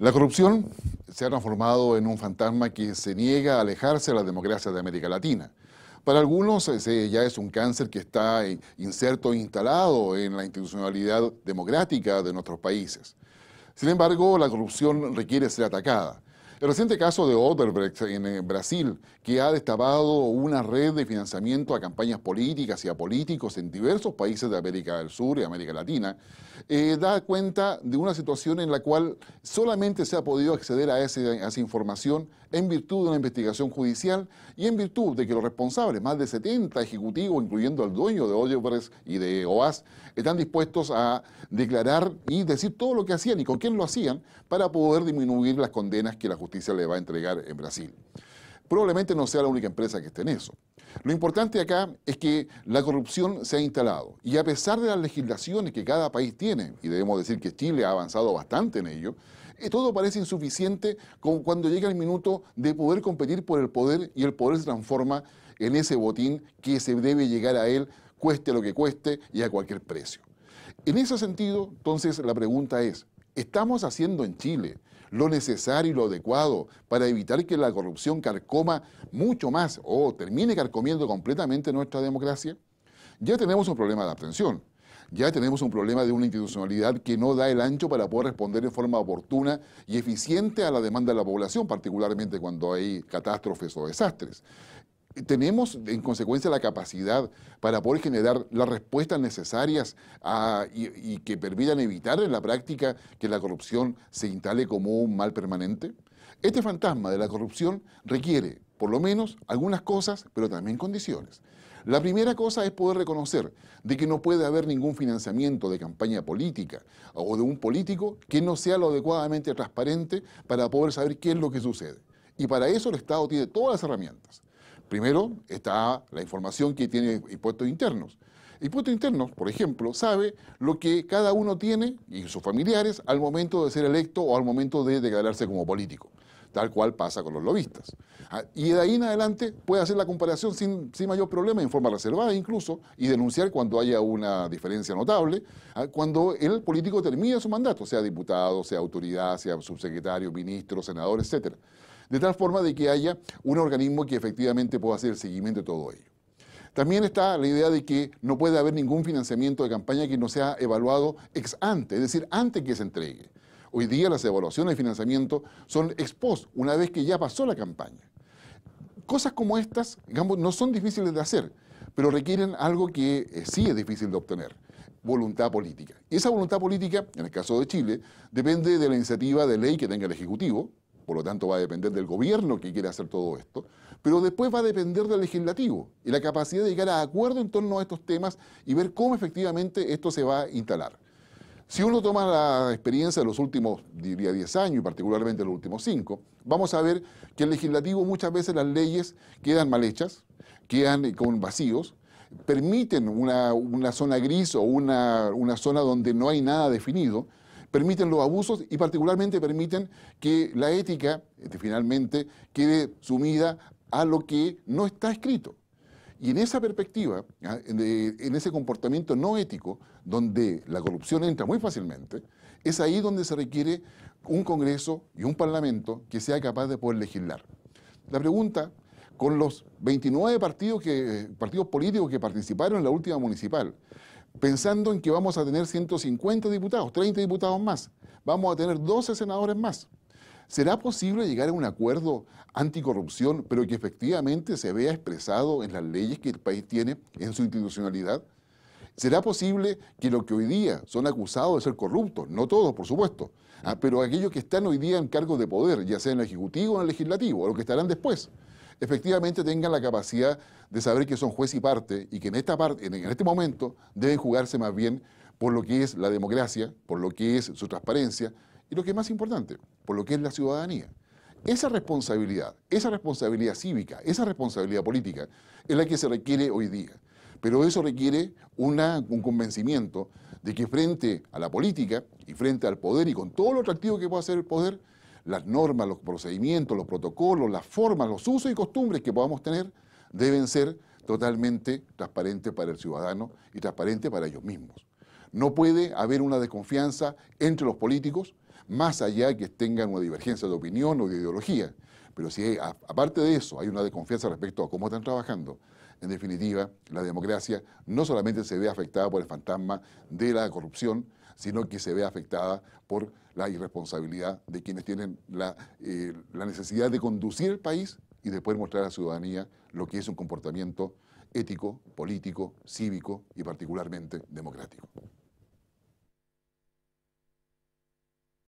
La corrupción se ha transformado en un fantasma que se niega a alejarse de las democracia de América Latina. Para algunos ya es un cáncer que está inserto e instalado en la institucionalidad democrática de nuestros países. Sin embargo, la corrupción requiere ser atacada. El reciente caso de Odebrecht en eh, Brasil, que ha destapado una red de financiamiento a campañas políticas y a políticos en diversos países de América del Sur y América Latina, eh, da cuenta de una situación en la cual solamente se ha podido acceder a, a esa información en virtud de una investigación judicial y en virtud de que los responsables, más de 70 ejecutivos, incluyendo al dueño de Odebrecht y de OAS, están dispuestos a declarar y decir todo lo que hacían y con quién lo hacían para poder disminuir las condenas que la justicia le va a entregar en Brasil probablemente no sea la única empresa que esté en eso. Lo importante acá es que la corrupción se ha instalado y a pesar de las legislaciones que cada país tiene, y debemos decir que Chile ha avanzado bastante en ello, eh, todo parece insuficiente cuando llega el minuto de poder competir por el poder y el poder se transforma en ese botín que se debe llegar a él, cueste lo que cueste y a cualquier precio. En ese sentido, entonces la pregunta es, Estamos haciendo en Chile lo necesario y lo adecuado para evitar que la corrupción carcoma mucho más o termine carcomiendo completamente nuestra democracia. Ya tenemos un problema de abstención, ya tenemos un problema de una institucionalidad que no da el ancho para poder responder en forma oportuna y eficiente a la demanda de la población, particularmente cuando hay catástrofes o desastres tenemos en consecuencia la capacidad para poder generar las respuestas necesarias ah, y, que permitan evitar en la práctica que la corrupción se instale como un mal permanente? Este fantasma de la corrupción requiere, por lo menos, algunas cosas, pero también condiciones. La primera cosa es poder reconocer de que no puede haber ningún financiamiento de campaña política o de un político que no sea lo adecuadamente transparente para poder saber qué es lo que sucede. Y para eso el Estado tiene todas las herramientas. Primero está la información que tiene impuestos internos. Impuestos internos, por ejemplo, sabe lo que cada uno tiene y sus familiares al momento de ser electo o al momento de declararse como político, tal cual pasa con los lobistas. Ah, y de ahí en adelante puede hacer la comparación sin, sin mayor problema, en forma reservada incluso, y denunciar cuando haya una diferencia notable, ah, cuando el político termina su mandato, sea diputado, sea autoridad, sea subsecretario, ministro, senador, etcétera de tal forma de que haya un organismo que efectivamente pueda hacer el seguimiento de todo ello. También está la idea de que no puede haber ningún financiamiento de campaña que no sea evaluado ex ante, es decir, antes que se entregue. Hoy día las evaluaciones de financiamiento son ex post, una vez que ya pasó la campaña. Cosas como estas, digamos, no son difíciles de hacer, pero requieren algo que eh, sí es difícil de obtener, voluntad política. Y esa voluntad política, en el caso de Chile, depende de la iniciativa de ley que tenga el Ejecutivo, por lo tanto va a depender del gobierno que quiere hacer todo esto, pero después va a depender del legislativo y la capacidad de llegar a acuerdo en torno a estos temas y ver cómo efectivamente esto se va a instalar. Si uno toma la experiencia de los últimos, diría, 10 años y particularmente los últimos 5, vamos a ver que el legislativo muchas veces las leyes quedan mal hechas, quedan con vacíos, permiten una, zona gris o una zona donde no hay nada definido, permiten los abusos y particularmente permiten que la ética este, finalmente quede sumida a lo que no está escrito. Y en esa perspectiva, ah, en ese comportamiento no ético, donde la corrupción entra muy fácilmente, es ahí donde se requiere un Congreso y un Parlamento que sea capaz de poder legislar. La pregunta, con los 29 partidos, eh, partidos políticos que participaron en la última municipal, pensando en que vamos a tener 150 diputados, 30 diputados más, vamos a tener 12 senadores más. ¿Será posible llegar a un acuerdo anticorrupción, pero que efectivamente se vea expresado en las leyes que el país tiene, en su institucionalidad? ¿Será posible que los que hoy día son acusados de ser corruptos, no todos por supuesto, ah, pero aquellos que están hoy día en cargos de poder, ya sea en el Ejecutivo o en el Legislativo, o los que estarán después, efectivamente tengan la capacidad de saber que son juez y parte y que en, esta en este momento deben jugarse más bien por lo que es la democracia, por lo que es su transparencia y lo que es más importante, por lo que es la ciudadanía. Esa responsabilidad, esa responsabilidad cívica, esa responsabilidad política es la que se requiere hoy día. Pero eso requiere un convencimiento de que frente a la política y frente al poder y con todo lo atractivo que puede hacer el poder, las normas, los procedimientos, los protocolos, las formas, los usos y costumbres que podamos tener deben ser totalmente transparentes para el ciudadano y transparentes para ellos mismos. No puede haber una desconfianza entre los políticos, más allá de que tengan una divergencia de opinión o de ideología. Pero si aparte de eso hay una desconfianza respecto a cómo están trabajando, en definitiva, la democracia no solamente se ve afectada por el fantasma de la corrupción, sino que se ve afectada por la irresponsabilidad de quienes tienen la, eh, necesidad de conducir el país y de poder mostrar a la ciudadanía lo que es un comportamiento ético, político, cívico y particularmente democrático.